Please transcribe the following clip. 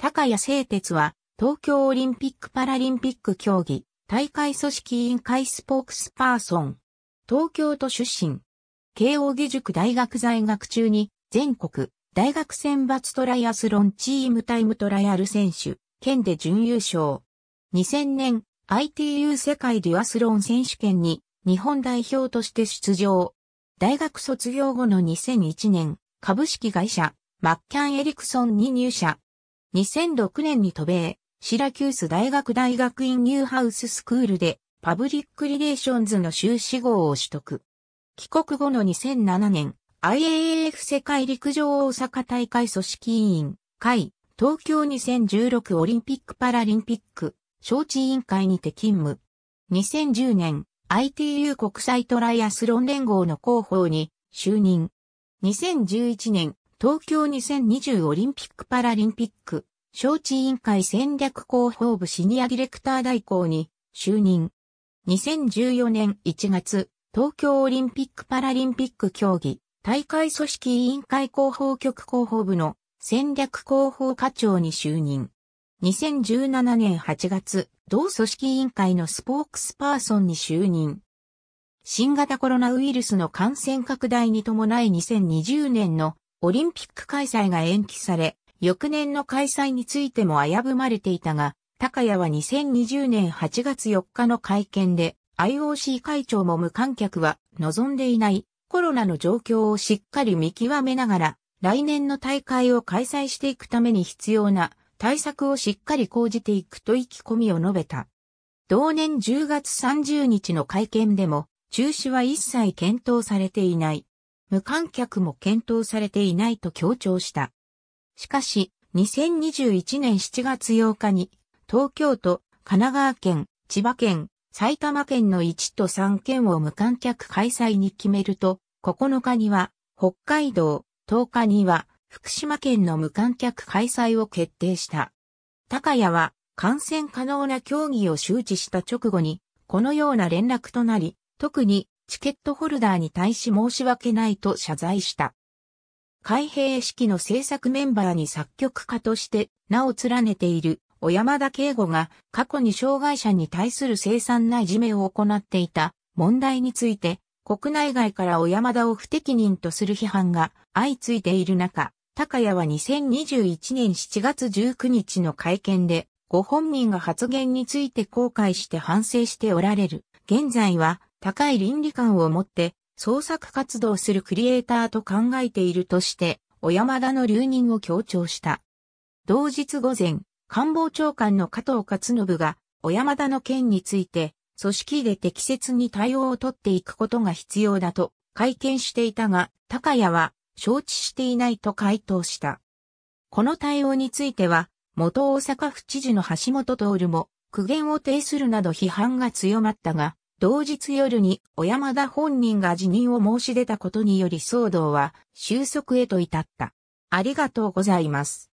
高谷製鉄は、東京オリンピック・パラリンピック競技、大会組織委員会スポークスパーソン。東京都出身。慶応義塾大学在学中に、全国、大学選抜トライアスロンチームタイムトライアル選手、県で準優勝。2000年、ITU 世界デュアスロン選手権に、日本代表として出場。大学卒業後の2001年、株式会社、マッキャン・エリクソンに入社。2006年に渡米、シラキュース大学大学院ニューハウススクールでパブリックリレーションズの修士号を取得。帰国後の2007年、IAAF 世界陸上大阪大会組織委員会、東京2016オリンピック・パラリンピック、招致委員会にて勤務。2010年、ITU 国際トライアスロン連合の広報に就任。2011年、東京2020オリンピック・パラリンピック、招致委員会戦略広報部シニアディレクター代行に就任。2014年1月、東京オリンピック・パラリンピック競技、大会組織委員会広報局広報部の戦略広報課長に就任。2017年8月、同組織委員会のスポークスパーソンに就任。新型コロナウイルスの感染拡大に伴い2020年のオリンピック開催が延期され、翌年の開催についても危ぶまれていたが、高谷は2020年8月4日の会見で、IOC 会長も無観客は望んでいないコロナの状況をしっかり見極めながら、来年の大会を開催していくために必要な対策をしっかり講じていくと意気込みを述べた。同年10月30日の会見でも、中止は一切検討されていない。無観客も検討されていないと強調した。しかし、2021年7月8日に、東京都、神奈川県、千葉県、埼玉県の1都3県を無観客開催に決めると、9日には北海道、10日には福島県の無観客開催を決定した。高谷は感染可能な競技を周知した直後に、このような連絡となり、特にチケットホルダーに対し申し訳ないと謝罪した。開閉式の制作メンバーに作曲家として名を連ねている小山田圭吾が過去に障害者に対する生産ないじめを行っていた問題について国内外から小山田を不適任とする批判が相次いでいる中、高谷は2021年7月19日の会見でご本人が発言について後悔して反省しておられる。現在は高い倫理観を持って創作活動するクリエイターと考えているとして、小山田の留任を強調した。同日午前、官房長官の加藤勝信が、小山田の件について、組織で適切に対応を取っていくことが必要だと会見していたが、高谷は承知していないと回答した。この対応については、元大阪府知事の橋本徹も苦言を呈するなど批判が強まったが、同日夜に小山田本人が辞任を申し出たことにより騒動は収束へと至った。ありがとうございます。